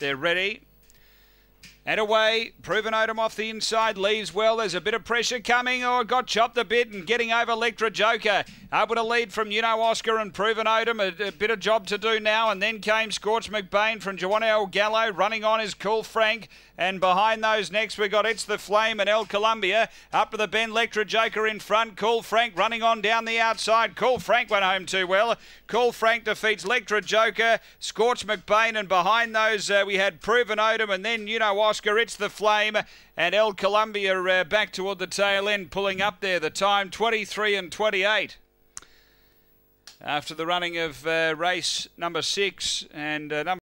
They're ready. And away, Proven Odom off the inside, leaves well. There's a bit of pressure coming. Oh, got chopped a bit and getting over Electra Joker. Able to lead from You Know Oscar and Proven Odom. A, a bit of job to do now. And then came Scorch McBain from Joanna El Gallo. Running on his Cool Frank. And behind those next, we got It's the Flame and El Columbia. Up to the bend, Electra Joker in front. Cool Frank running on down the outside. Cool Frank went home too well. Cool Frank defeats Electra Joker, Scorch McBain. And behind those, uh, we had Proven Odom and then You Know Oscar. Oscar, it's the flame, and El Columbia uh, back toward the tail end, pulling up there. The time 23 and 28 after the running of uh, race number six and uh, number.